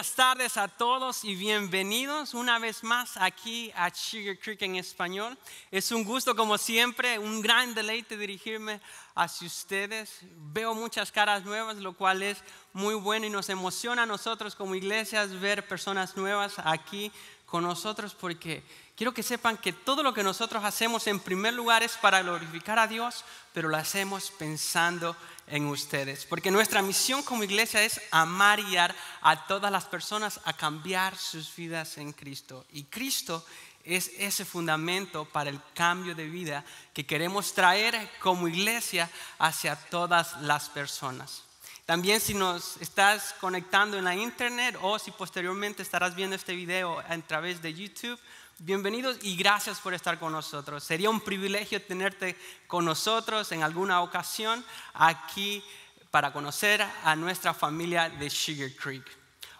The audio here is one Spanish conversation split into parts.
buenas tardes a todos y bienvenidos una vez más aquí a Sugar Creek en español. Es un gusto como siempre, un gran deleite dirigirme hacia ustedes. Veo muchas caras nuevas, lo cual es muy bueno y nos emociona a nosotros como iglesias ver personas nuevas aquí con nosotros porque quiero que sepan que todo lo que nosotros hacemos en primer lugar es para glorificar a Dios, pero lo hacemos pensando en ustedes. Porque nuestra misión como iglesia es amar y dar a todas las personas a cambiar sus vidas en Cristo. Y Cristo es ese fundamento para el cambio de vida que queremos traer como iglesia hacia todas las personas. También si nos estás conectando en la internet o si posteriormente estarás viendo este video a través de YouTube, bienvenidos y gracias por estar con nosotros. Sería un privilegio tenerte con nosotros en alguna ocasión aquí para conocer a nuestra familia de Sugar Creek.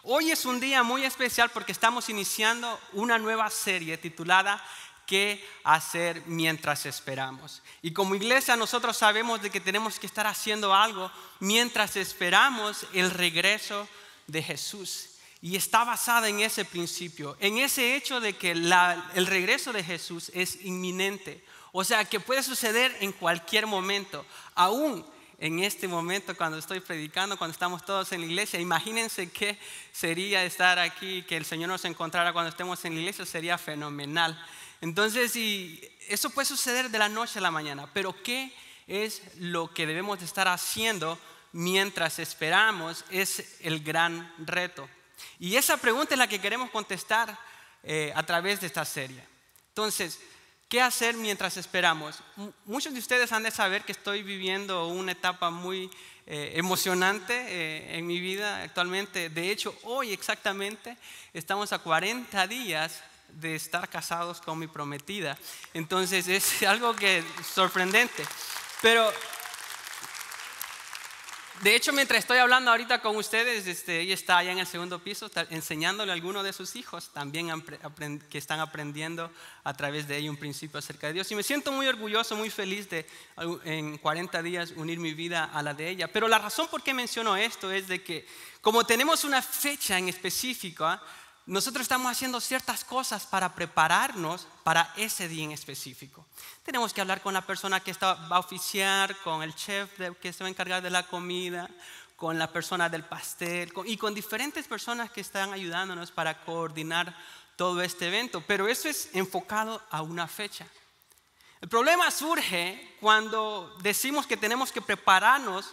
Hoy es un día muy especial porque estamos iniciando una nueva serie titulada qué hacer mientras esperamos. Y como iglesia nosotros sabemos de que tenemos que estar haciendo algo mientras esperamos el regreso de Jesús. Y está basada en ese principio, en ese hecho de que el regreso de Jesús es inminente. O sea, que puede suceder en cualquier momento, aún en este momento cuando estoy predicando, cuando estamos todos en la iglesia. Imagínense qué sería estar aquí, que el Señor nos encontrara cuando estemos en la iglesia, sería fenomenal. Entonces, y eso puede suceder de la noche a la mañana, pero ¿qué es lo que debemos estar haciendo mientras esperamos? Es el gran reto. Y esa pregunta es la que queremos contestar eh, a través de esta serie. Entonces, ¿qué hacer mientras esperamos? muchos de ustedes han de saber que estoy viviendo una etapa muy eh, emocionante eh, en mi vida actualmente. De hecho, hoy exactamente estamos a 40 días de estar casados con mi prometida. Entonces es algo que sorprendente. Pero de hecho, mientras estoy hablando ahorita con ustedes, este, ella está allá en el segundo piso enseñándole a algunos de sus hijos también que están aprendiendo a través de ella un principio acerca de Dios. Y me siento muy orgulloso, muy feliz de en 40 días unir mi vida a la de ella. Pero la razón por qué menciono esto es de que como tenemos una fecha en específico, ¿ah? nosotros estamos haciendo ciertas cosas para prepararnos para ese día en específico. Tenemos que hablar con la persona que va a oficiar, con el chef que se va a encargar de la comida, con la persona del pastel y con diferentes personas que están ayudándonos para coordinar todo este evento. Pero eso es enfocado a una fecha. El problema surge cuando decimos que tenemos que prepararnos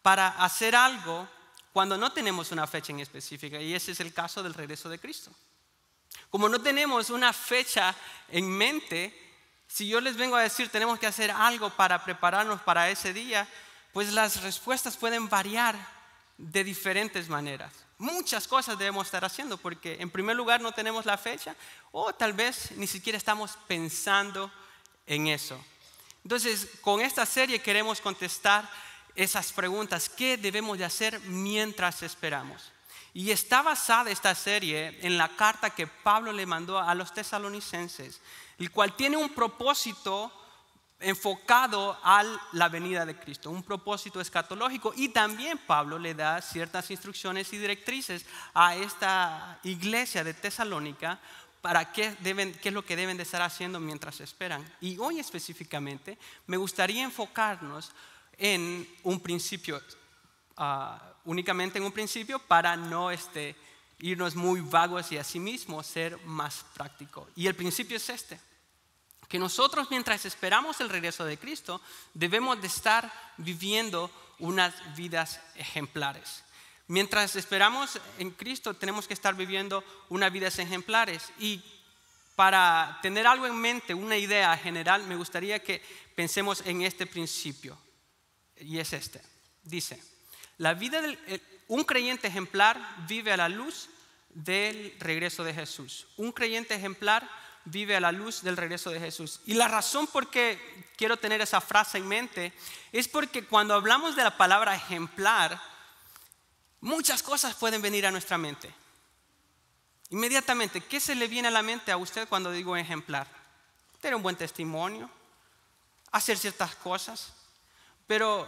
para hacer algo cuando no tenemos una fecha en específica, y ese es el caso del regreso de Cristo. Como no tenemos una fecha en mente, si yo les vengo a decir tenemos que hacer algo para prepararnos para ese día, pues las respuestas pueden variar de diferentes maneras. Muchas cosas debemos estar haciendo porque en primer lugar no tenemos la fecha o tal vez ni siquiera estamos pensando en eso. Entonces, con esta serie queremos contestar esas preguntas, ¿qué debemos de hacer mientras esperamos? Y está basada esta serie en la carta que Pablo le mandó a los tesalonicenses, el cual tiene un propósito enfocado a la venida de Cristo, un propósito escatológico. Y también Pablo le da ciertas instrucciones y directrices a esta iglesia de Tesalónica para qué, qué es lo que deben de estar haciendo mientras esperan. Y hoy específicamente me gustaría enfocarnos en un principio, ah, únicamente en un principio, para no este, irnos muy vagos y asimismo sí ser más práctico. Y el principio es este, que nosotros mientras esperamos el regreso de Cristo, debemos de estar viviendo unas vidas ejemplares. Mientras esperamos en Cristo, tenemos que estar viviendo unas vidas ejemplares. Y para tener algo en mente, una idea general, me gustaría que pensemos en este principio y es este. Dice, la vida del, eh, un creyente ejemplar vive a la luz del regreso de Jesús. Un creyente ejemplar vive a la luz del regreso de Jesús. Y la razón por qué quiero tener esa frase en mente es porque cuando hablamos de la palabra ejemplar, muchas cosas pueden venir a nuestra mente. Inmediatamente, ¿qué se le viene a la mente a usted cuando digo ejemplar? Tener un buen testimonio, hacer ciertas cosas, pero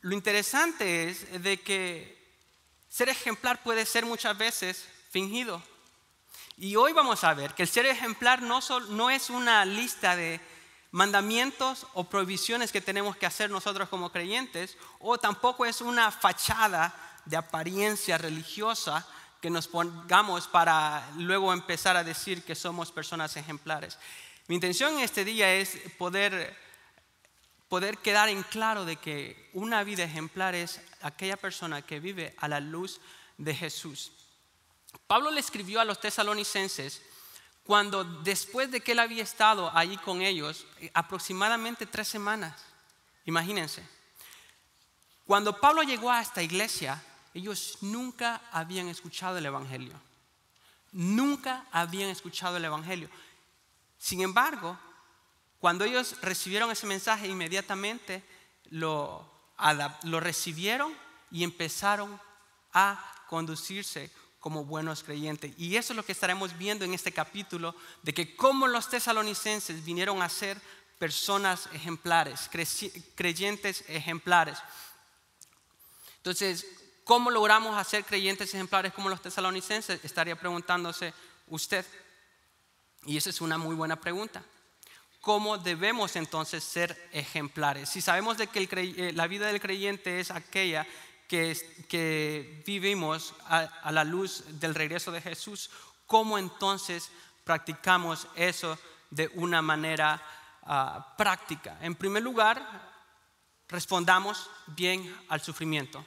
lo interesante es de que ser ejemplar puede ser muchas veces fingido. Y hoy vamos a ver que el ser ejemplar no, no es una lista de mandamientos o prohibiciones que tenemos que hacer nosotros como creyentes, o tampoco es una fachada de apariencia religiosa que nos pongamos para luego empezar a decir que somos personas ejemplares. Mi intención en este día es poder poder quedar en claro de que una vida ejemplar es aquella persona que vive a la luz de Jesús. Pablo le escribió a los tesalonicenses cuando después de que él había estado allí con ellos aproximadamente tres semanas, imagínense, cuando Pablo llegó a esta iglesia, ellos nunca habían escuchado el Evangelio, nunca habían escuchado el Evangelio. Sin embargo, cuando ellos recibieron ese mensaje, inmediatamente lo, recibieron y empezaron a conducirse como buenos creyentes. Y eso es lo que estaremos viendo en este capítulo, de que cómo los tesalonicenses vinieron a ser personas ejemplares, creyentes ejemplares. Entonces, ¿cómo logramos hacer creyentes ejemplares como los tesalonicenses? Estaría preguntándose usted. Y esa es una muy buena pregunta cómo debemos entonces ser ejemplares. Si sabemos de que eh, la vida del creyente es aquella que, que vivimos a, la luz del regreso de Jesús, ¿cómo entonces practicamos eso de una manera ah, práctica? En primer lugar, respondamos bien al sufrimiento.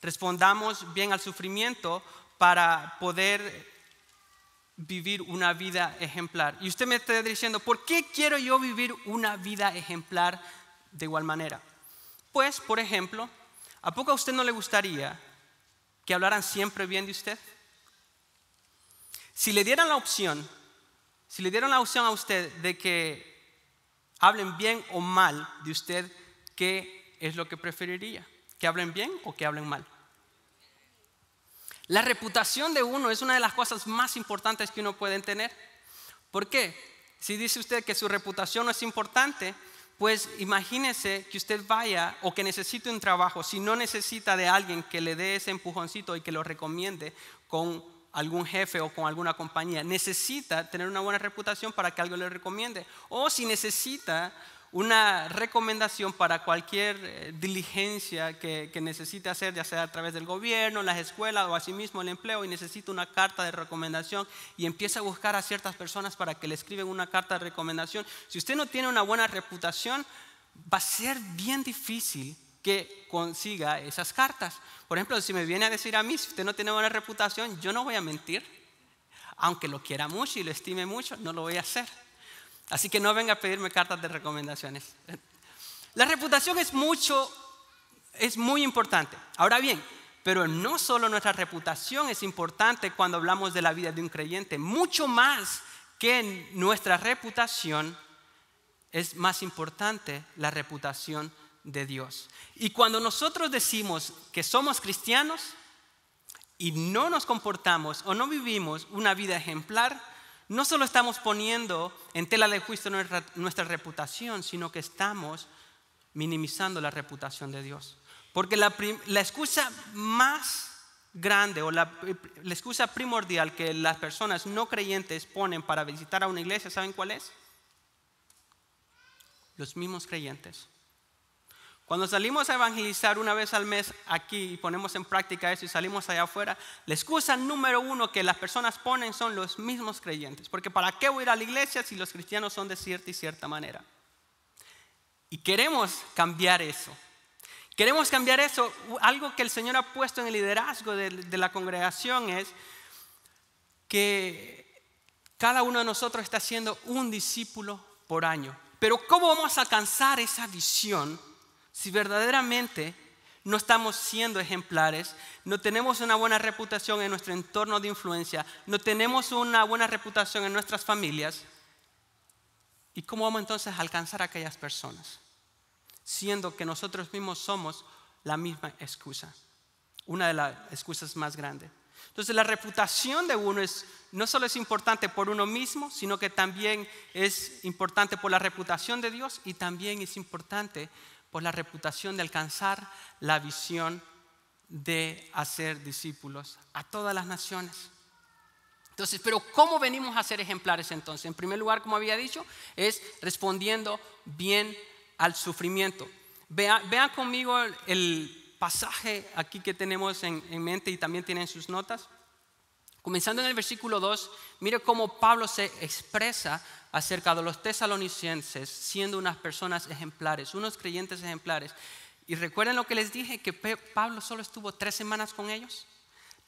Respondamos bien al sufrimiento para poder vivir una vida ejemplar. Y usted me está diciendo, ¿por qué quiero yo vivir una vida ejemplar de igual manera? Pues, por ejemplo, ¿a poco a usted no le gustaría que hablaran siempre bien de usted? Si le dieran la opción, si le dieran la opción a usted de que hablen bien o mal de usted, ¿qué es lo que preferiría? ¿Que hablen bien o que hablen mal? La reputación de uno es una de las cosas más importantes que uno puede tener. ¿Por qué? Si dice usted que su reputación no es importante, pues imagínese que usted vaya o que necesite un trabajo, si no necesita de alguien que le dé ese empujoncito y que lo recomiende con algún jefe o con alguna compañía, necesita tener una buena reputación para que algo le recomiende. O si necesita una recomendación para cualquier eh, diligencia que, necesite hacer, ya sea a través del gobierno, las escuelas o asimismo el empleo, y necesita una carta de recomendación y empieza a buscar a ciertas personas para que le escriben una carta de recomendación. Si usted no tiene una buena reputación, va a ser bien difícil que consiga esas cartas. Por ejemplo, si me viene a decir a mí, si usted no tiene buena reputación, yo no voy a mentir, aunque lo quiera mucho y lo estime mucho, no lo voy a hacer. Así que no venga a pedirme cartas de recomendaciones. La reputación es mucho, es muy importante. Ahora bien, pero no solo nuestra reputación es importante cuando hablamos de la vida de un creyente, mucho más que nuestra reputación es más importante la reputación de Dios. Y cuando nosotros decimos que somos cristianos y no nos comportamos o no vivimos una vida ejemplar, no solo estamos poniendo en tela de juicio nuestra, reputación, sino que estamos minimizando la reputación de Dios. Porque la, excusa más grande o la, la, excusa primordial que las personas no creyentes ponen para visitar a una iglesia, ¿saben cuál es? Los mismos creyentes. Cuando salimos a evangelizar una vez al mes aquí y ponemos en práctica eso y salimos allá afuera, la excusa número uno que las personas ponen son los mismos creyentes. Porque ¿para qué voy a ir a la iglesia si los cristianos son de cierta y cierta manera? Y queremos cambiar eso. Queremos cambiar eso. Algo que el Señor ha puesto en el liderazgo de, de la congregación es que cada uno de nosotros está siendo un discípulo por año. Pero ¿cómo vamos a alcanzar esa visión? Si verdaderamente no estamos siendo ejemplares, no tenemos una buena reputación en nuestro entorno de influencia, no tenemos una buena reputación en nuestras familias, ¿y cómo vamos entonces a alcanzar a aquellas personas? Siendo que nosotros mismos somos la misma excusa, una de las excusas más grandes. Entonces la reputación de uno no solo es importante por uno mismo, sino que también es importante por la reputación de Dios y también es importante la reputación de alcanzar la visión de hacer discípulos a todas las naciones. Entonces, pero ¿cómo venimos a ser ejemplares entonces? En primer lugar, como había dicho, es respondiendo bien al sufrimiento. Vean, conmigo el, pasaje aquí que tenemos en, en mente y también tienen sus notas. Comenzando en el versículo 2, mire cómo Pablo se expresa acerca de los tesalonicenses siendo unas personas ejemplares, unos creyentes ejemplares. Y recuerden lo que les dije, que Pablo solo estuvo tres semanas con ellos.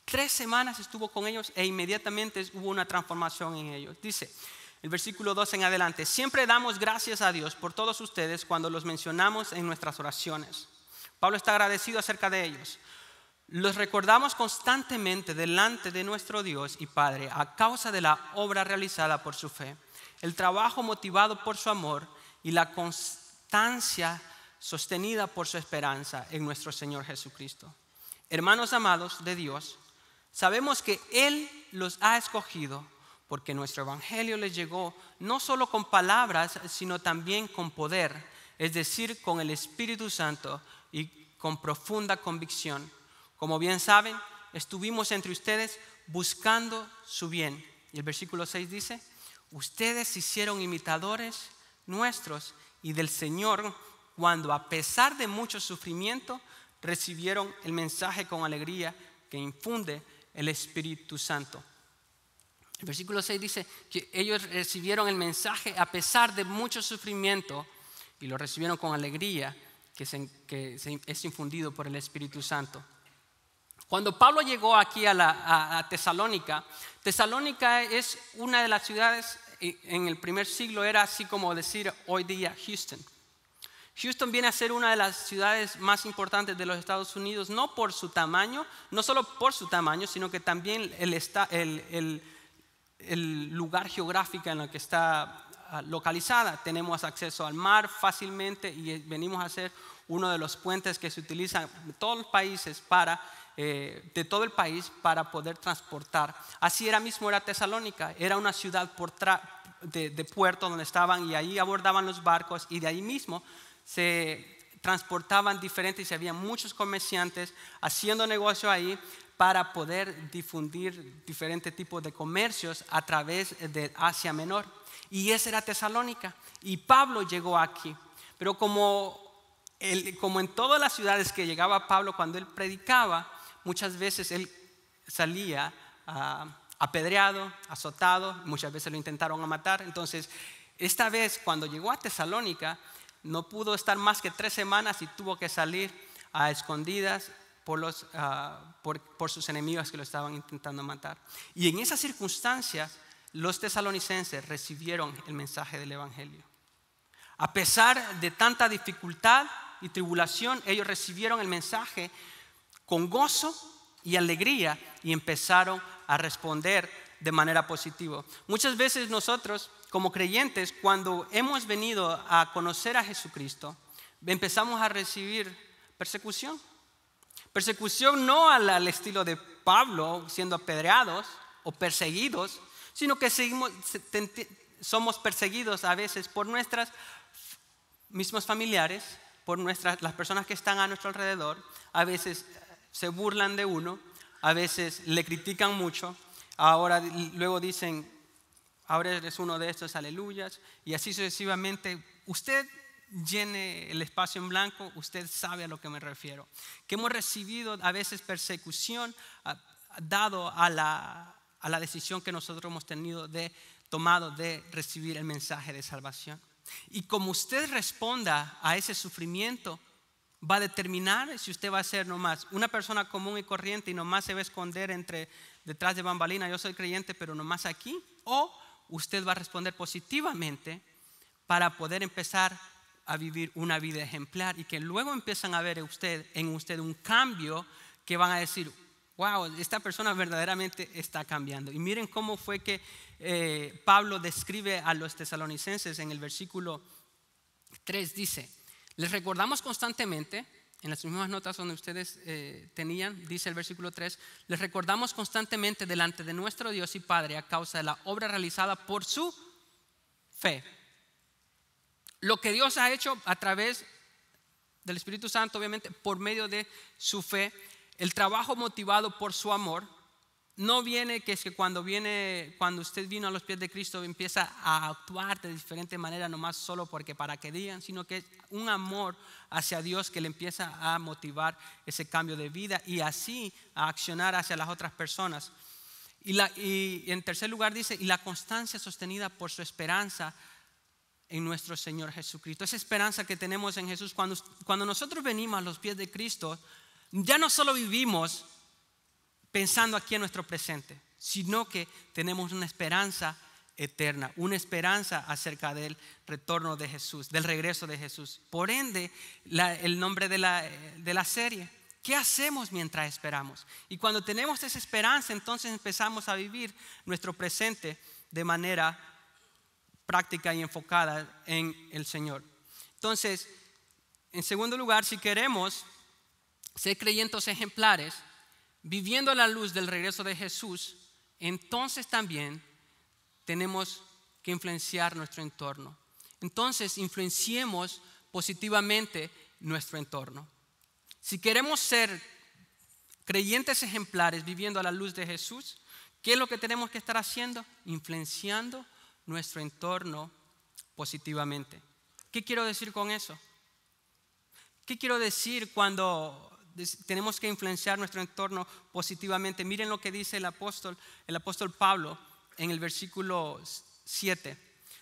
Tres semanas estuvo con ellos e inmediatamente hubo una transformación en ellos. Dice, el versículo 2 en adelante, siempre damos gracias a Dios por todos ustedes cuando los mencionamos en nuestras oraciones. Pablo está agradecido acerca de ellos. Los recordamos constantemente delante de nuestro Dios y Padre a causa de la obra realizada por su fe el trabajo motivado por su amor y la constancia sostenida por su esperanza en nuestro Señor Jesucristo. Hermanos amados de Dios, sabemos que Él los ha escogido porque nuestro Evangelio les llegó no solo con palabras, sino también con poder, es decir, con el Espíritu Santo y con profunda convicción. Como bien saben, estuvimos entre ustedes buscando su bien. Y el versículo 6 dice, Ustedes hicieron imitadores nuestros y del Señor cuando a pesar de mucho sufrimiento recibieron el mensaje con alegría que infunde el Espíritu Santo. El versículo 6 dice que ellos recibieron el mensaje a pesar de mucho sufrimiento y lo recibieron con alegría que, es infundido por el Espíritu Santo. Cuando Pablo llegó aquí a, la, Tesalónica, Tesalónica es una de las ciudades eh, en el primer siglo, era así como decir hoy día Houston. Houston viene a ser una de las ciudades más importantes de los Estados Unidos, no por su tamaño, no solo por su tamaño, sino que también el, el, el lugar geográfico en el que está ah, localizada. Tenemos acceso al mar fácilmente y eh, venimos a ser uno de los puentes que se utilizan en todos los países para eh, de todo el país para poder transportar. Así era mismo, era Tesalónica, era una ciudad de, puerto donde estaban y ahí abordaban los barcos y de ahí mismo se transportaban diferentes y había muchos comerciantes haciendo negocio ahí para poder difundir diferentes tipos de comercios a través de Asia Menor. Y esa era Tesalónica. Y Pablo llegó aquí. Pero como, como en todas las ciudades que llegaba Pablo cuando él predicaba, muchas veces él salía ah, apedreado, azotado, muchas veces lo intentaron matar. Entonces, esta vez cuando llegó a Tesalónica, no pudo estar más que tres semanas y tuvo que salir a escondidas por, los, ah, por sus enemigos que lo estaban intentando matar. Y en esas circunstancias, los tesalonicenses recibieron el mensaje del Evangelio. A pesar de tanta dificultad y tribulación, ellos recibieron el mensaje con gozo y alegría y empezaron a responder de manera positiva. Muchas veces nosotros, como creyentes, cuando hemos venido a conocer a Jesucristo, empezamos a recibir persecución. Persecución no al, estilo de Pablo, siendo apedreados o perseguidos, sino que seguimos, somos perseguidos a veces por nuestras mismos familiares, por nuestras, las personas que están a nuestro alrededor, a veces se burlan de uno, a veces le critican mucho, ahora luego dicen, ahora eres uno de estos, aleluyas, y así sucesivamente. Usted llene el espacio en blanco, usted sabe a lo que me refiero. Que hemos recibido a veces persecución dado a la, a la decisión que nosotros hemos tenido de tomado de recibir el mensaje de salvación. Y como usted responda a ese sufrimiento, va a determinar si usted va a ser nomás una persona común y corriente y nomás se va a esconder entre detrás de bambalina, yo soy creyente, pero nomás aquí, o usted va a responder positivamente para poder empezar a vivir una vida ejemplar y que luego empiezan a ver usted, en usted un cambio que van a decir, wow, esta persona verdaderamente está cambiando. Y miren cómo fue que eh, Pablo describe a los tesalonicenses en el versículo 3, dice, les recordamos constantemente, en las mismas notas donde ustedes eh, tenían, dice el versículo 3, les recordamos constantemente delante de nuestro Dios y Padre a causa de la obra realizada por su fe. Lo que Dios ha hecho a través del Espíritu Santo, obviamente, por medio de su fe, el trabajo motivado por su amor, no viene que es que cuando viene, cuando usted vino a los pies de Cristo empieza a actuar de diferente manera, No más solo porque para que digan, sino que es un amor hacia Dios que le empieza a motivar ese cambio de vida y así a accionar hacia las otras personas. Y, la, en tercer lugar dice, y la constancia sostenida por su esperanza en nuestro Señor Jesucristo. Esa esperanza que tenemos en Jesús, cuando, cuando nosotros venimos a los pies de Cristo, ya no solo vivimos pensando aquí en nuestro presente, sino que tenemos una esperanza eterna, una esperanza acerca del retorno de Jesús, del regreso de Jesús. Por ende, el nombre de la, de la serie, ¿qué hacemos mientras esperamos? Y cuando tenemos esa esperanza, entonces empezamos a vivir nuestro presente de manera práctica y enfocada en el Señor. Entonces, en segundo lugar, si queremos ser creyentes ejemplares, viviendo la luz del regreso de Jesús, entonces también tenemos que influenciar nuestro entorno. Entonces, influenciemos positivamente nuestro entorno. Si queremos ser creyentes ejemplares viviendo a la luz de Jesús, ¿qué es lo que tenemos que estar haciendo? Influenciando nuestro entorno positivamente. ¿Qué quiero decir con eso? ¿Qué quiero decir cuando tenemos que influenciar nuestro entorno positivamente. Miren lo que dice el apóstol, Pablo en el versículo 7.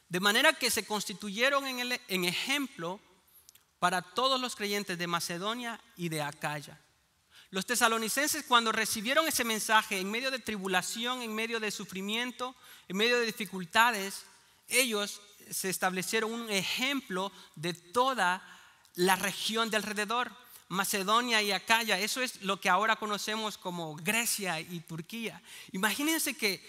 De manera que se constituyeron en, en ejemplo para todos los creyentes de Macedonia y de Acaya. Los tesalonicenses cuando recibieron ese mensaje en medio de tribulación, en medio de sufrimiento, en medio de dificultades, ellos se establecieron un ejemplo de toda la región de alrededor. Macedonia y Acaya. Eso es lo que ahora conocemos como Grecia y Turquía. Imagínense que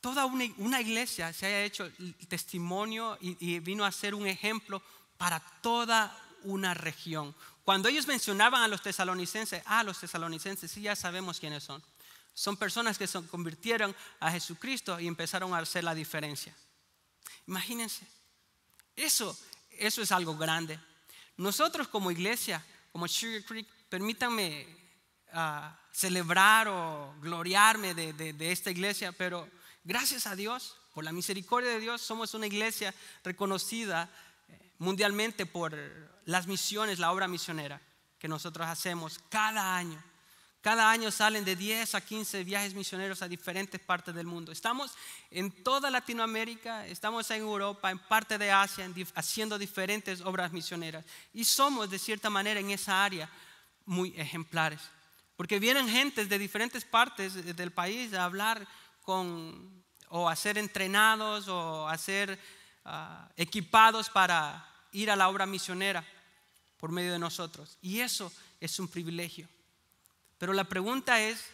toda una, iglesia se haya hecho testimonio y, vino a ser un ejemplo para toda una región. Cuando ellos mencionaban a los tesalonicenses, ah, los tesalonicenses, sí, ya sabemos quiénes son. Son personas que se convirtieron a Jesucristo y empezaron a hacer la diferencia. Imagínense, eso, eso es algo grande. Nosotros como iglesia, como Sugar Creek, permítanme ah, celebrar o gloriarme de esta iglesia, pero gracias a Dios, por la misericordia de Dios, somos una iglesia reconocida eh, mundialmente por las misiones, la obra misionera que nosotros hacemos cada año. Cada año salen de 10 a 15 viajes misioneros a diferentes partes del mundo. Estamos en toda Latinoamérica, estamos en Europa, en parte de Asia, haciendo diferentes obras misioneras. Y somos, de cierta manera, en esa área muy ejemplares. Porque vienen gentes de diferentes partes del país a hablar con, o a ser entrenados o a ser ah, equipados para ir a la obra misionera por medio de nosotros. Y eso es un privilegio. Pero la pregunta es,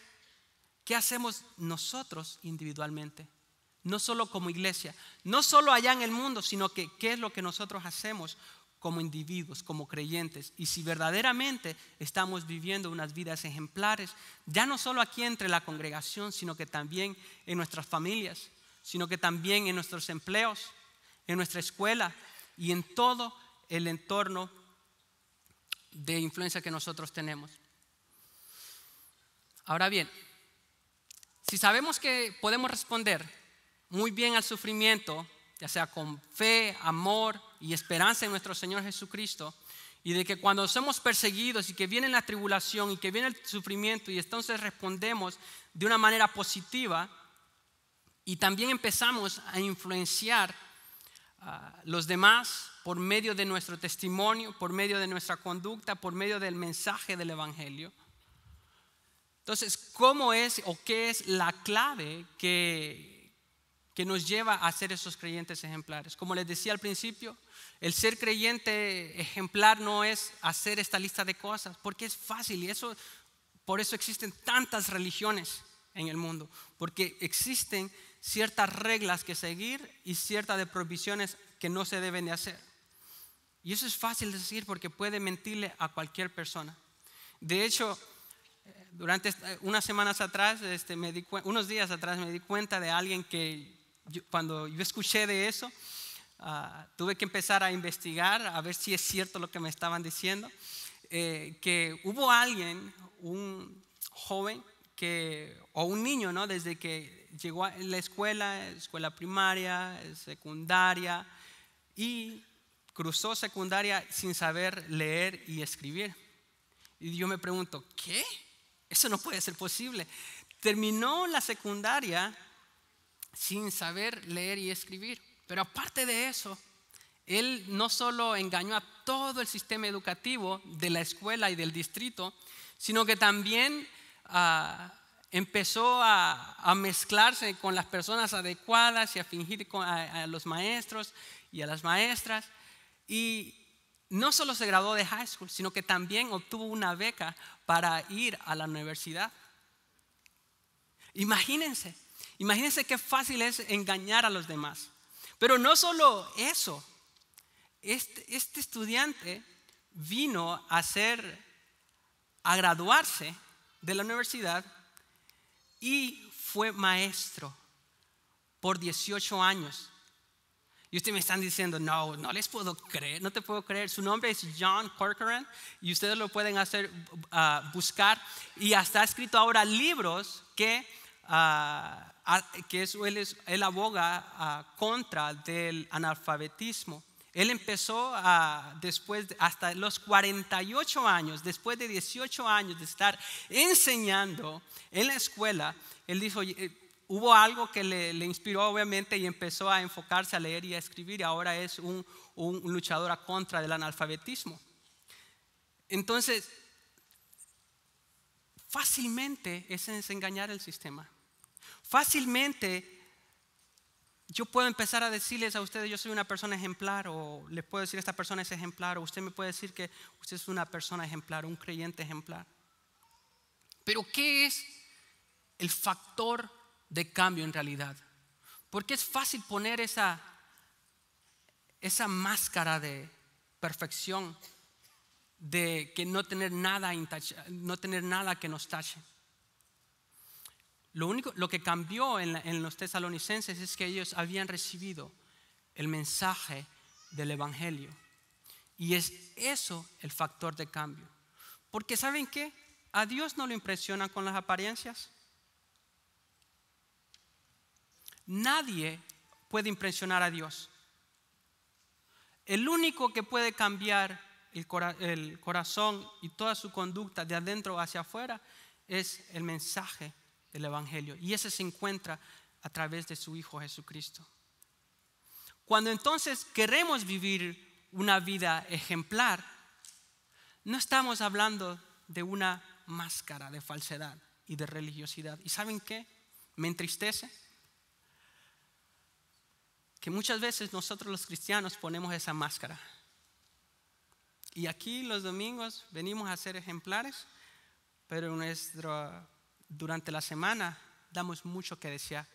¿qué hacemos nosotros individualmente? No solo como iglesia, no solo allá en el mundo, sino que qué es lo que nosotros hacemos como individuos, como creyentes. Y si verdaderamente estamos viviendo unas vidas ejemplares, ya no solo aquí entre la congregación, sino que también en nuestras familias, sino que también en nuestros empleos, en nuestra escuela y en todo el entorno de influencia que nosotros tenemos. Ahora bien, si sabemos que podemos responder muy bien al sufrimiento, ya sea con fe, amor y esperanza en nuestro Señor Jesucristo, y de que cuando somos perseguidos y que viene la tribulación y que viene el sufrimiento y entonces respondemos de una manera positiva y también empezamos a influenciar a ah, los demás por medio de nuestro testimonio, por medio de nuestra conducta, por medio del mensaje del Evangelio, entonces, ¿cómo es o qué es la clave que, que nos lleva a ser esos creyentes ejemplares? Como les decía al principio, el ser creyente ejemplar no es hacer esta lista de cosas, porque es fácil y eso, por eso existen tantas religiones en el mundo, porque existen ciertas reglas que seguir y ciertas de prohibiciones que no se deben de hacer. Y eso es fácil de decir porque puede mentirle a cualquier persona. De hecho, durante eh, unas semanas atrás, este, me unos días atrás, me di cuenta de alguien que cuando yo escuché de eso, ah, tuve que empezar a investigar a ver si es cierto lo que me estaban diciendo, eh, que hubo alguien, un joven que, o un niño, ¿no? Desde que llegó a la escuela, escuela primaria, secundaria, y cruzó secundaria sin saber leer y escribir. Y yo me pregunto, ¿qué? Eso no puede ser posible. Terminó la secundaria sin saber leer y escribir. Pero aparte de eso, él no solo engañó a todo el sistema educativo de la escuela y del distrito, sino que también ah, empezó a, mezclarse con las personas adecuadas y a fingir con, a los maestros y a las maestras. Y no solo se graduó de high school, sino que también obtuvo una beca para ir a la universidad. Imagínense, imagínense qué fácil es engañar a los demás. Pero no solo eso, este, este estudiante vino a ser, a graduarse de la universidad y fue maestro por 18 años. Y ustedes me están diciendo, no, no les puedo creer, no te puedo creer. Su nombre es John Corcoran y ustedes lo pueden hacer, ah, buscar. Y hasta ha escrito ahora libros que, ah, que él, es, él, aboga ah, contra del analfabetismo. Él empezó después, hasta los 48 años, después de 18 años de estar enseñando en la escuela, él dijo, hubo algo que le, inspiró obviamente y empezó a enfocarse a leer y a escribir y ahora es un, luchador a contra del analfabetismo. Entonces, fácilmente es desengañar el sistema. Fácilmente yo puedo empezar a decirles a ustedes, yo soy una persona ejemplar, o le puedo decir, esta persona es ejemplar, o usted me puede decir que usted es una persona ejemplar, un creyente ejemplar. Pero ¿qué es el factor de cambio en realidad. Porque es fácil poner esa, esa máscara de perfección, de que no tener nada, no tener nada que nos tache. Lo único, lo que cambió en, en los tesalonicenses es que ellos habían recibido el mensaje del evangelio. Y es eso el factor de cambio. Porque ¿saben qué? A Dios no lo impresiona con las apariencias. Nadie puede impresionar a Dios. El único que puede cambiar el, corazón y toda su conducta de adentro hacia afuera es el mensaje del Evangelio. Y ese se encuentra a través de su Hijo Jesucristo. Cuando entonces queremos vivir una vida ejemplar, no estamos hablando de una máscara de falsedad y de religiosidad. ¿Y saben qué? Me entristece que muchas veces nosotros los cristianos ponemos esa máscara. Y aquí los domingos venimos a ser ejemplares, pero nuestro, durante la semana damos mucho que desear.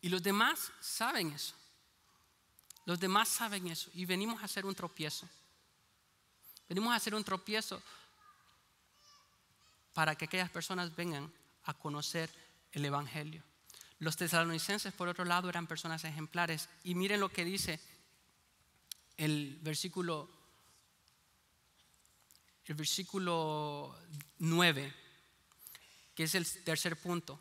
Y los demás saben eso. Los demás saben eso y venimos a hacer un tropiezo. Venimos a hacer un tropiezo para que aquellas personas vengan a conocer el Evangelio. Los tesalonicenses, por otro lado, eran personas ejemplares. Y miren lo que dice el versículo, el versículo 9, que es el tercer punto.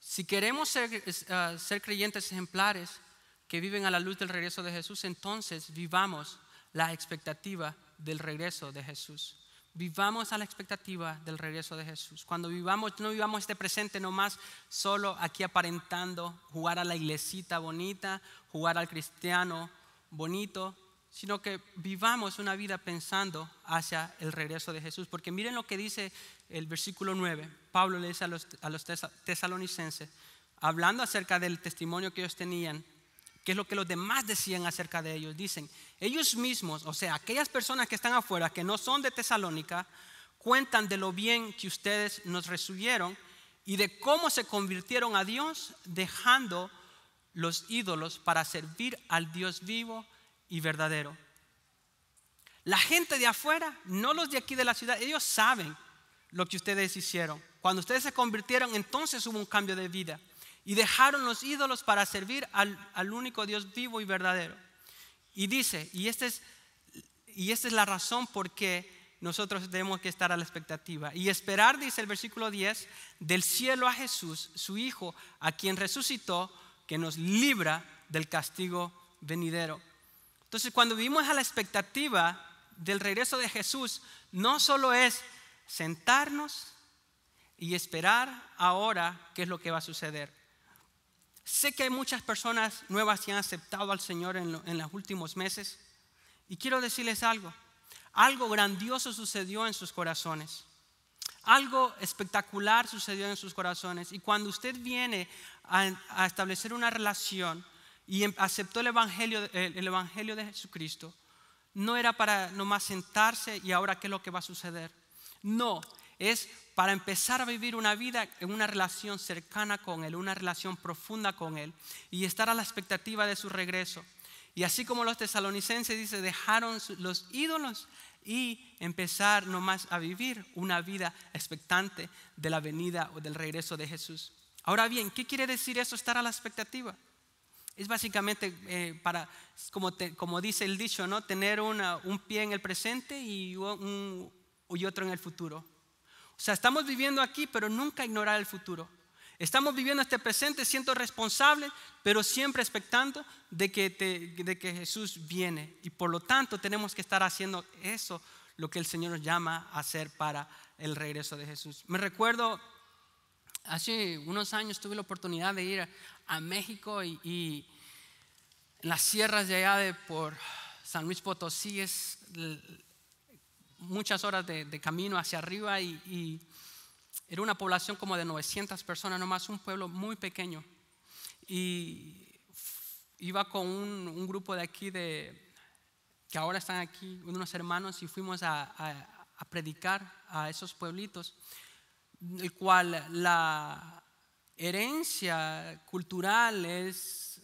Si queremos ser, ah, ser creyentes ejemplares que viven a la luz del regreso de Jesús, entonces vivamos la expectativa del regreso de Jesús. Vivamos a la expectativa del regreso de Jesús. Cuando vivamos, no vivamos este presente nomás solo aquí aparentando, jugar a la iglesita bonita, jugar al cristiano bonito, sino que vivamos una vida pensando hacia el regreso de Jesús. Porque miren lo que dice el versículo 9. Pablo le dice a los, a los tesalonicenses, hablando acerca del testimonio que ellos tenían que es lo que los demás decían acerca de ellos. Dicen, ellos mismos, o sea, aquellas personas que están afuera, que no son de Tesalónica, cuentan de lo bien que ustedes nos recibieron y de cómo se convirtieron a Dios dejando los ídolos para servir al Dios vivo y verdadero. La gente de afuera, no los de aquí de la ciudad, ellos saben lo que ustedes hicieron. Cuando ustedes se convirtieron, entonces hubo un cambio de vida y dejaron los ídolos para servir al, único Dios vivo y verdadero. Y dice, y, este es, y esta es la razón por qué nosotros tenemos que estar a la expectativa. Y esperar, dice el versículo 10, del cielo a Jesús, su Hijo, a quien resucitó, que nos libra del castigo venidero. Entonces, cuando vivimos a la expectativa del regreso de Jesús, no solo es sentarnos y esperar ahora qué es lo que va a suceder Sé que hay muchas personas nuevas que han aceptado al Señor en, los últimos meses y quiero decirles algo. Algo grandioso sucedió en sus corazones. Algo espectacular sucedió en sus corazones. Y cuando usted viene a, establecer una relación y em, aceptó el evangelio, el evangelio de Jesucristo, no era para nomás sentarse y ahora qué es lo que va a suceder. No, es para empezar a vivir una vida en una relación cercana con Él, una relación profunda con Él y estar a la expectativa de su regreso. Y así como los tesalonicenses, dice, dejaron los ídolos y empezar nomás a vivir una vida expectante de la venida o del regreso de Jesús. Ahora bien, ¿qué quiere decir eso, estar a la expectativa? Es básicamente eh, para, como, dice el dicho, ¿no? Tener un pie en el presente y otro en el futuro. O sea, estamos viviendo aquí, pero nunca ignorar el futuro. Estamos viviendo este presente siendo responsable, pero siempre expectando de que, de que Jesús viene. Y por lo tanto tenemos que estar haciendo eso, lo que el Señor nos llama a hacer para el regreso de Jesús. Me recuerdo, hace unos años tuve la oportunidad de ir a, México y, en las sierras de allá de por San Luis Potosí es muchas horas de, camino hacia arriba y, era una población como de 900 personas, nomás un pueblo muy pequeño. Y iba con un, grupo de aquí, de, que ahora están aquí, unos hermanos, y fuimos a, predicar a esos pueblitos, el cual la herencia cultural es,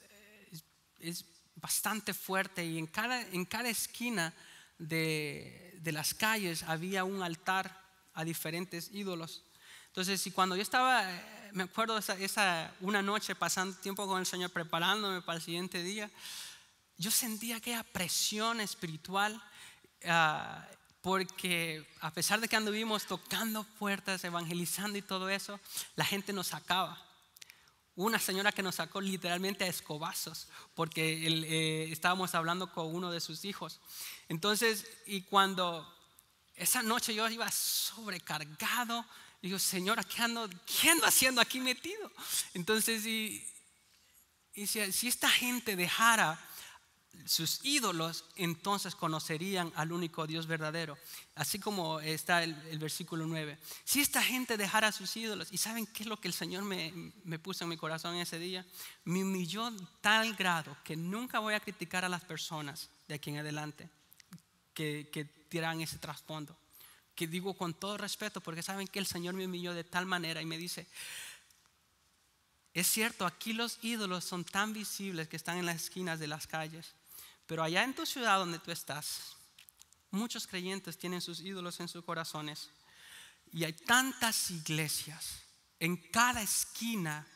es, bastante fuerte y en en cada esquina de, las calles había un altar a diferentes ídolos. Entonces, y cuando yo estaba, eh, me acuerdo esa, una noche pasando tiempo con el Señor, preparándome para el siguiente día, yo sentía aquella presión espiritual, ah, porque a pesar de que anduvimos tocando puertas, evangelizando y todo eso, la gente nos sacaba una señora que nos sacó literalmente a escobazos porque eh, estábamos hablando con uno de sus hijos. Entonces, y cuando esa noche yo iba sobrecargado, digo, señora ¿qué ando, qué ando haciendo aquí metido? Entonces, y, si esta gente dejara sus ídolos, entonces conocerían al único Dios verdadero. Así como está el, versículo 9. Si esta gente dejara sus ídolos, ¿y saben qué es lo que el Señor me, me puso en mi corazón ese día? Me humilló tal grado que nunca voy a criticar a las personas de aquí en adelante que, que tiran ese trasfondo. Que digo con todo respeto, porque saben que el Señor me humilló de tal manera y me dice, es cierto, aquí los ídolos son tan visibles que están en las esquinas de las calles, pero allá en tu ciudad donde tú estás, muchos creyentes tienen sus ídolos en sus corazones y hay tantas iglesias en cada esquina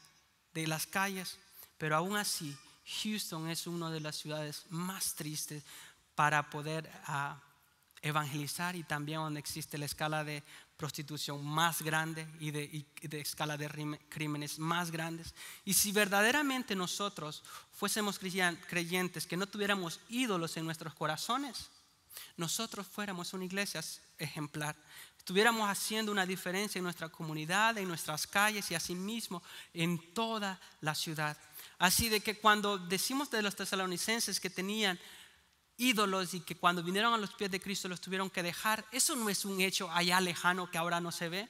de las calles, pero aún así Houston es una de las ciudades más tristes para poder ah, evangelizar y también donde existe la escala de prostitución más grande y de, escala de crímenes más grandes. Y si verdaderamente nosotros fuésemos creyentes, que no tuviéramos ídolos en nuestros corazones, nosotros fuéramos una iglesia ejemplar. Estuviéramos haciendo una diferencia en nuestra comunidad, en nuestras calles y asimismo en toda la ciudad. Así de que cuando decimos de los tesalonicenses que tenían ídolos y que cuando vinieron a los pies de Cristo los tuvieron que dejar, eso no es un hecho allá lejano que ahora no se ve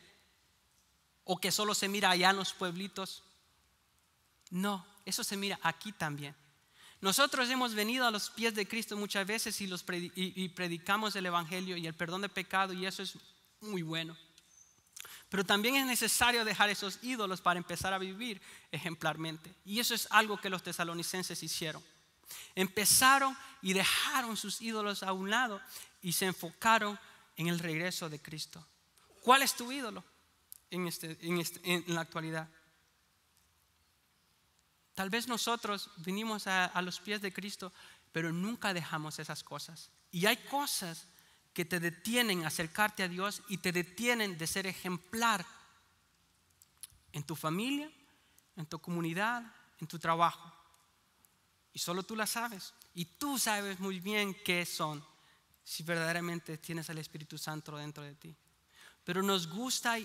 o que solo se mira allá en los pueblitos. No, eso se mira aquí también. Nosotros hemos venido a los pies de Cristo muchas veces y, los y predicamos el Evangelio y el perdón de pecado y eso es muy bueno. Pero también es necesario dejar esos ídolos para empezar a vivir ejemplarmente. Y eso es algo que los tesalonicenses hicieron. Empezaron y dejaron sus ídolos a un lado y se enfocaron en el regreso de Cristo. ¿Cuál es tu ídolo en, este, este, la actualidad? Tal vez nosotros vinimos a los pies de Cristo, pero nunca dejamos esas cosas. Y hay cosas que te detienen acercarte a Dios y te detienen de ser ejemplar en tu familia, en tu comunidad, en tu trabajo. Y solo tú la sabes. Y tú sabes muy bien qué son si verdaderamente tienes al Espíritu Santo dentro de ti. Pero nos gusta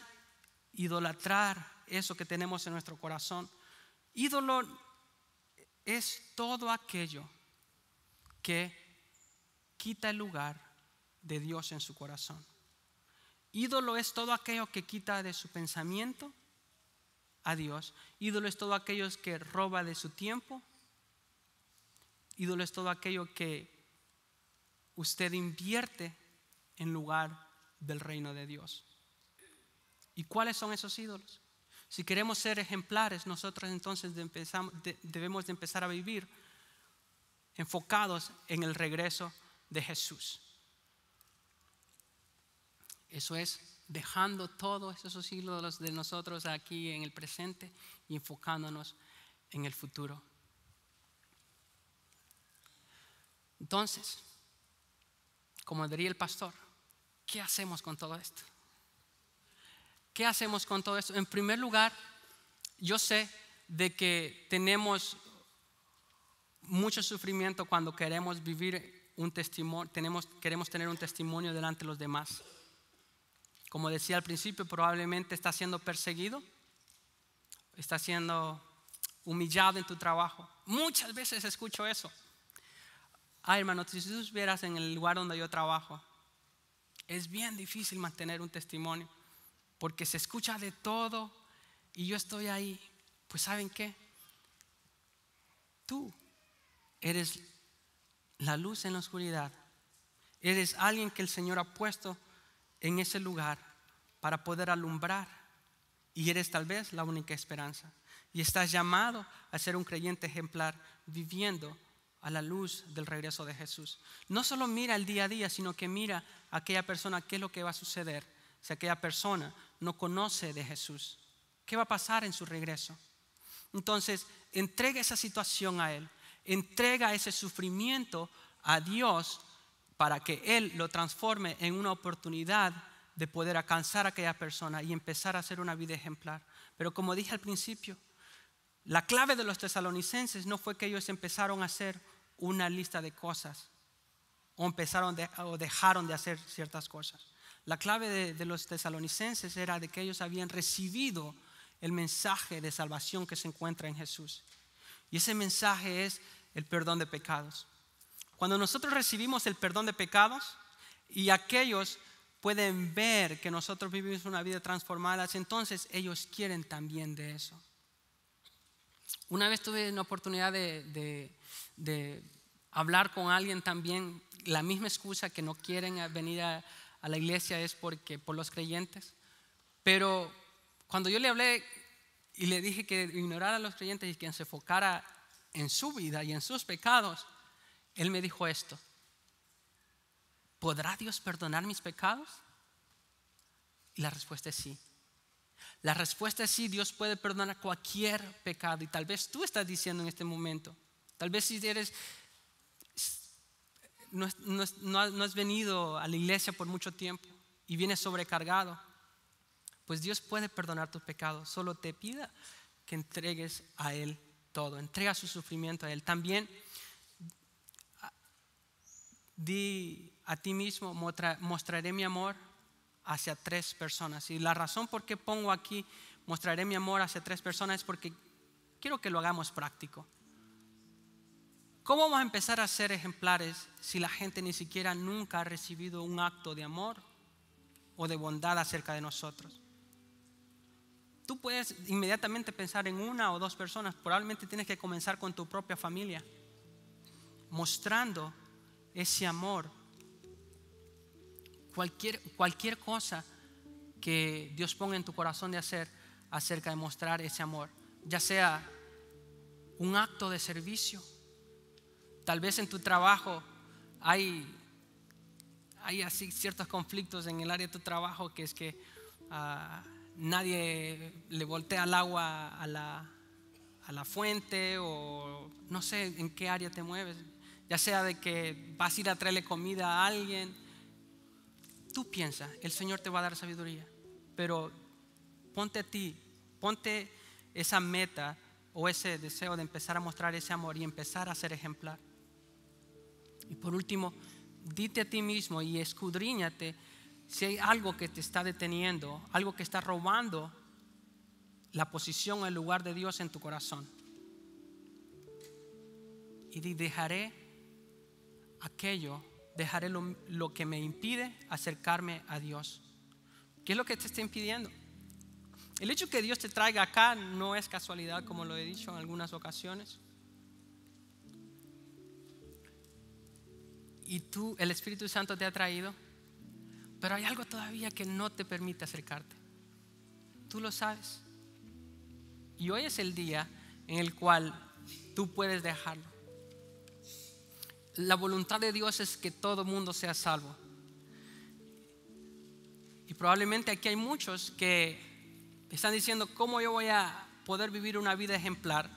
idolatrar eso que tenemos en nuestro corazón. Ídolo es todo aquello que quita el lugar de Dios en su corazón. Ídolo es todo aquello que quita de su pensamiento a Dios. Ídolo es todo aquello que roba de su tiempo Ídolo es todo aquello que usted invierte en lugar del reino de Dios. ¿Y cuáles son esos ídolos? Si queremos ser ejemplares, nosotros entonces debemos de empezar a vivir enfocados en el regreso de Jesús. Eso es dejando todos esos ídolos de nosotros aquí en el presente y enfocándonos en el futuro Entonces, como diría el pastor, ¿qué hacemos con todo esto? ¿Qué hacemos con todo esto? En primer lugar, yo sé de que tenemos mucho sufrimiento cuando queremos vivir un testimonio, queremos tener un testimonio delante de los demás. Como decía al principio, probablemente estás siendo perseguido, estás siendo humillado en tu trabajo. Muchas veces escucho eso. Ay ah, hermano, si tú estuvieras en el lugar donde yo trabajo, es bien difícil mantener un testimonio porque se escucha de todo y yo estoy ahí. Pues ¿saben qué? Tú eres la luz en la oscuridad. Eres alguien que el Señor ha puesto en ese lugar para poder alumbrar. Y eres tal vez la única esperanza. Y estás llamado a ser un creyente ejemplar viviendo a la luz del regreso de Jesús. No solo mira el día a día, sino que mira a aquella persona qué es lo que va a suceder si aquella persona no conoce de Jesús. ¿Qué va a pasar en su regreso? Entonces, entrega esa situación a Él, entrega ese sufrimiento a Dios para que Él lo transforme en una oportunidad de poder alcanzar a aquella persona y empezar a hacer una vida ejemplar. Pero como dije al principio, la clave de los tesalonicenses no fue que ellos empezaron a hacer una lista de cosas o empezaron o dejaron de hacer ciertas cosas. La clave de, los tesalonicenses era de que ellos habían recibido el mensaje de salvación que se encuentra en Jesús. Y ese mensaje es el perdón de pecados. Cuando nosotros recibimos el perdón de pecados y aquellos pueden ver que nosotros vivimos una vida transformada, entonces ellos quieren también de eso. Una vez tuve una oportunidad de, hablar con alguien también, la misma excusa que no quieren venir a, la iglesia es porque por los creyentes, pero cuando yo le hablé y le dije que ignorara a los creyentes y que se enfocara en su vida y en sus pecados, él me dijo esto, ¿podrá Dios perdonar mis pecados? Y la respuesta es sí. La respuesta es sí, Dios puede perdonar cualquier pecado. Y tal vez tú estás diciendo en este momento, tal vez si eres, no, has venido a la iglesia por mucho tiempo y vienes sobrecargado, pues Dios puede perdonar tus pecados. Solo te pida que entregues a Él todo, entrega su sufrimiento a Él. También ah, di a ti mismo, mostraré mi amor hacia tres personas. Y la razón por qué pongo aquí, mostraré mi amor hacia tres personas, es porque quiero que lo hagamos práctico. ¿Cómo vamos a empezar a ser ejemplares si la gente ni siquiera nunca ha recibido un acto de amor o de bondad acerca de nosotros? Tú puedes inmediatamente pensar en una o dos personas, probablemente tienes que comenzar con tu propia familia, mostrando ese amor cualquier, cualquier cosa que Dios ponga en tu corazón de hacer acerca de mostrar ese amor, ya sea un acto de servicio, tal vez en tu trabajo hay, hay así ciertos conflictos en el área de tu trabajo que es que ah, nadie le voltea Al agua a la, a la fuente o no sé en qué área te mueves, ya sea de que vas a ir a traerle comida a alguien tú piensas, el Señor te va a dar sabiduría, pero ponte a ti, ponte esa meta o ese deseo de empezar a mostrar ese amor y empezar a ser ejemplar. Y por último, dite a ti mismo y escudriñate si hay algo que te está deteniendo, algo que está robando la posición o el lugar de Dios en tu corazón. Y dejaré aquello dejaré lo, que me impide acercarme a Dios. ¿Qué es lo que te está impidiendo? El hecho que Dios te traiga acá no es casualidad, como lo he dicho en algunas ocasiones. Y tú, el Espíritu Santo te ha traído, pero hay algo todavía que no te permite acercarte. Tú lo sabes. Y hoy es el día en el cual tú puedes dejarlo la voluntad de Dios es que todo mundo sea salvo. Y probablemente aquí hay muchos que están diciendo, ¿cómo yo voy a poder vivir una vida ejemplar?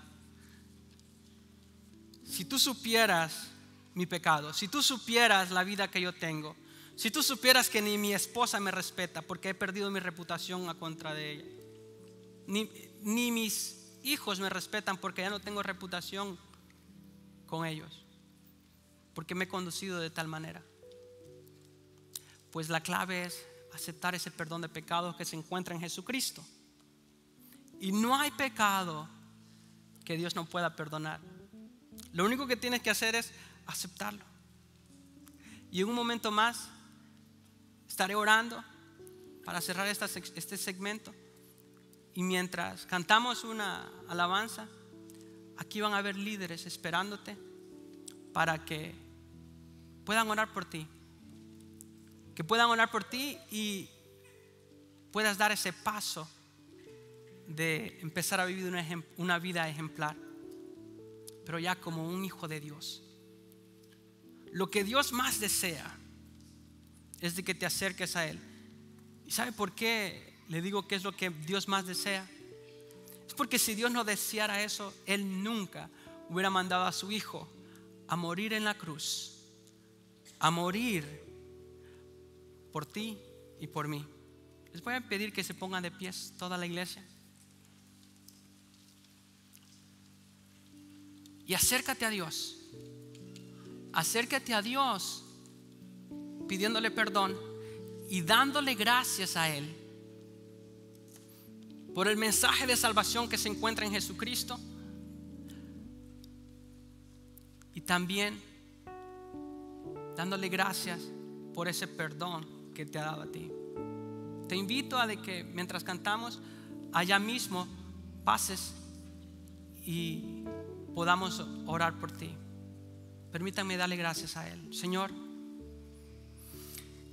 Si tú supieras mi pecado, si tú supieras la vida que yo tengo, si tú supieras que ni mi esposa me respeta porque he perdido mi reputación a contra de ella, ni, ni mis hijos me respetan porque ya no tengo reputación con ellos. ¿Por qué me he conducido de tal manera? Pues la clave es aceptar ese perdón de pecados que se encuentra en Jesucristo. Y no hay pecado que Dios no pueda perdonar. Lo único que tienes que hacer es aceptarlo. Y en un momento más estaré orando para cerrar este segmento. Y mientras cantamos una alabanza, aquí van a haber líderes esperándote para que puedan orar por ti. Que puedan orar por ti y puedas dar ese paso de empezar a vivir una, vida ejemplar, pero ya como un hijo de Dios. Lo que Dios más desea es de que te acerques a Él. ¿Y sabe por qué le digo que es lo que Dios más desea? Es porque si Dios no deseara eso, Él nunca hubiera mandado a su Hijo a morir en la cruz a morir por ti y por mí. Les voy a pedir que se pongan de pies toda la iglesia. Y acércate a Dios. Acércate a Dios pidiéndole perdón y dándole gracias a Él por el mensaje de salvación que se encuentra en Jesucristo y también dándole gracias por ese perdón que te ha dado a ti. Te invito a que mientras cantamos, allá mismo pases y podamos orar por ti. Permítanme darle gracias a Él. Señor,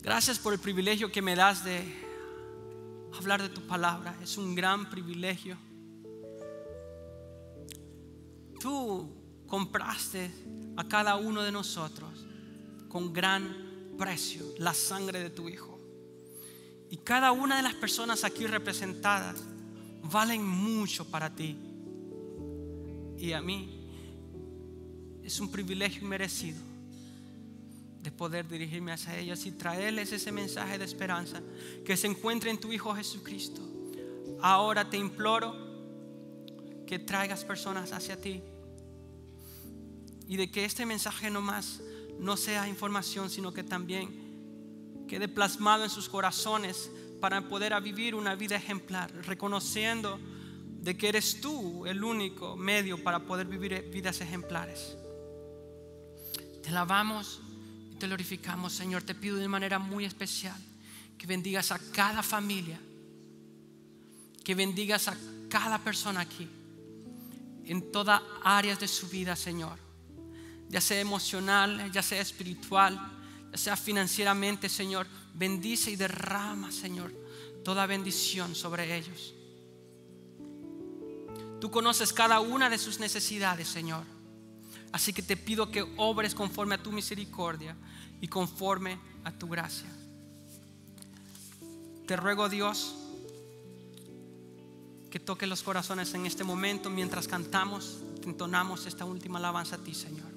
gracias por el privilegio que me das de hablar de tu palabra. Es un gran privilegio. Tú compraste a cada uno de nosotros con gran precio, la sangre de tu Hijo. Y cada una de las personas aquí representadas valen mucho para ti y a mí. Es un privilegio merecido de poder dirigirme hacia ellas y traerles ese mensaje de esperanza que se encuentra en tu Hijo Jesucristo. Ahora te imploro que traigas personas hacia ti y de que este mensaje no más no sea información, sino que también quede plasmado en sus corazones para poder vivir una vida ejemplar, reconociendo de que eres tú el único medio para poder vivir vidas ejemplares. Te lavamos y te glorificamos, Señor. Te pido de manera muy especial que bendigas a cada familia, que bendigas a cada persona aquí, en todas áreas de su vida, Señor ya sea emocional, ya sea espiritual, ya sea financieramente, Señor. Bendice y derrama, Señor, toda bendición sobre ellos. Tú conoces cada una de sus necesidades, Señor. Así que te pido que obres conforme a tu misericordia y conforme a tu gracia. Te ruego, Dios, que toque los corazones en este momento mientras cantamos, entonamos esta última alabanza a ti, Señor.